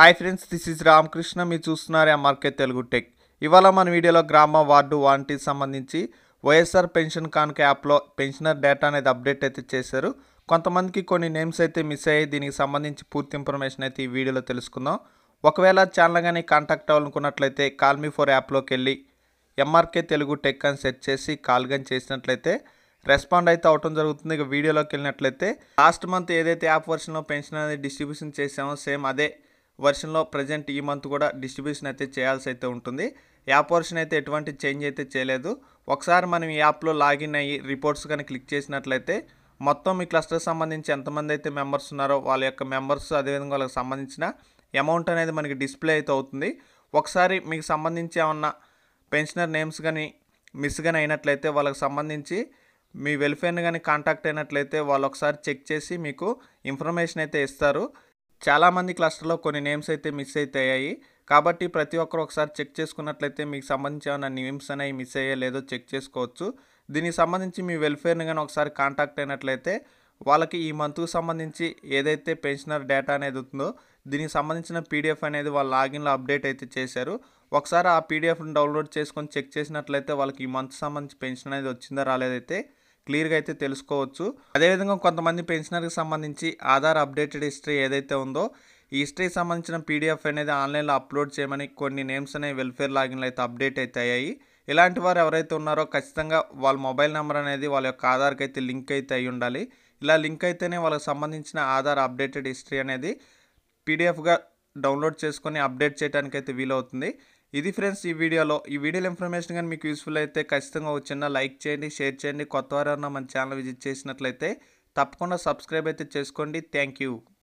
hi friends this is Ramakrishna మీరు చూస్తున్నారు market Telugu tech ఇవాళ మన వీడియోలో గ్రామ వార్డు వాంటీకి సంబంధించి వైఎస్ఆర్ పెన్షన్ కానుక యాప్లో పెన్షనర్ డేటా అనేది అప్డేట్ అయితే చేశారు కొంతమందికి కొన్ని నేమ్స్ అయితే మిస్ అయ్యాయి దీనికి సంబంధించి పూర్తి ఇన్ఫర్మేషన్ అయితే ఈ వీడియోలో తెలుసుకుందాం ఒకవేళ ఛానల్ కానీ కాంటాక్ట్ అవ్వాలనుకున్నట్లయితే కాల్మీ ఫోర్ యాప్లోకి వెళ్ళి ఎంఆర్కే తెలుగు టెక్ అని సెర్చ్ చేసి కాల్ కానీ చేసినట్లయితే రెస్పాండ్ అయితే అవటం జరుగుతుంది ఇక వీడియోలోకి వెళ్ళినట్లయితే లాస్ట్ మంత్ ఏదైతే యాప్ వర్షన్లో పెన్షన్ అనేది డిస్ట్రిబ్యూషన్ చేసామో సేమ్ అదే వర్షన్లో ప్రజెంట్ ఈ మంత్ కూడా డిస్ట్రిబ్యూషన్ అయితే చేయాల్సి అయితే ఉంటుంది యాప్ వర్షన్ అయితే ఎటువంటి చేంజ్ అయితే చేయలేదు ఒకసారి మనం ఈ యాప్లో లాగిన్ అయ్యి రిపోర్ట్స్ కానీ క్లిక్ చేసినట్లయితే మొత్తం మీ క్లస్టర్ సంబంధించి ఎంతమంది అయితే మెంబర్స్ ఉన్నారో వాళ్ళ యొక్క మెంబర్స్ అదేవిధంగా వాళ్ళకి సంబంధించిన అమౌంట్ అనేది మనకి డిస్ప్లే అయితే అవుతుంది ఒకసారి మీకు సంబంధించి ఏమన్నా పెన్షనర్ నేమ్స్ కానీ మిస్ కానీ అయినట్లయితే వాళ్ళకి సంబంధించి మీ వెల్ఫేర్ని కానీ కాంటాక్ట్ అయినట్లయితే వాళ్ళు ఒకసారి చెక్ చేసి మీకు ఇన్ఫర్మేషన్ అయితే ఇస్తారు చాలామంది క్లస్టర్లో కొన్ని నేమ్స్ అయితే మిస్ అవుతాయి కాబట్టి ప్రతి ఒక్కరు ఒకసారి చెక్ చేసుకున్నట్లయితే మీకు సంబంధించి ఏమైనా నేమ్స్ అనేవి మిస్ అయ్యే లేదో చెక్ చేసుకోవచ్చు దీనికి సంబంధించి మీ వెల్ఫేర్ని కానీ ఒకసారి కాంటాక్ట్ అయినట్లయితే వాళ్ళకి ఈ మంత్కు సంబంధించి ఏదైతే పెన్షనర్ డేటా అనేది ఉందో దీనికి సంబంధించిన పీడిఎఫ్ అనేది వాళ్ళ లాగిన్లో అప్డేట్ అయితే చేశారు ఒకసారి ఆ పీడిఎఫ్ని డౌన్లోడ్ చేసుకొని చెక్ చేసినట్లయితే వాళ్ళకి ఈ మంత్ సంబంధించి పెన్షన్ అనేది వచ్చిందా రాలేదైతే క్లియర్గా అయితే తెలుసుకోవచ్చు అదేవిధంగా కొంతమంది పెన్షనర్కి సంబంధించి ఆధార్ అప్డేటెడ్ హిస్టరీ ఏదైతే ఉందో ఈ హిస్టరీకి సంబంధించిన పీడిఎఫ్ అనేది ఆన్లైన్లో అప్లోడ్ చేయమని కొన్ని నేమ్స్ అనేవి వెల్ఫేర్ లాగిన్లు అయితే అప్డేట్ అయితే అయ్యాయి ఇలాంటి వారు ఎవరైతే ఉన్నారో ఖచ్చితంగా వాళ్ళ మొబైల్ నెంబర్ అనేది వాళ్ళ యొక్క ఆధార్కి అయితే లింక్ అయితే అయి ఉండాలి ఇలా లింక్ అయితేనే వాళ్ళకి సంబంధించిన ఆధార్ అప్డేటెడ్ హిస్టరీ అనేది పీడిఎఫ్గా డౌన్లోడ్ చేసుకొని అప్డేట్ చేయడానికి అయితే వీలవుతుంది ఇది ఫ్రెండ్స్ ఈ వీడియోలో ఈ వీడియోలో ఇన్ఫర్మేషన్ కానీ మీకు యూస్ఫుల్ అయితే ఖచ్చితంగా వచ్చిన లైక్ చేయండి షేర్ చేయండి కొత్త వారన్నా మన ఛానల్ విజిట్ చేసినట్లయితే తప్పకుండా సబ్స్క్రైబ్ అయితే చేసుకోండి థ్యాంక్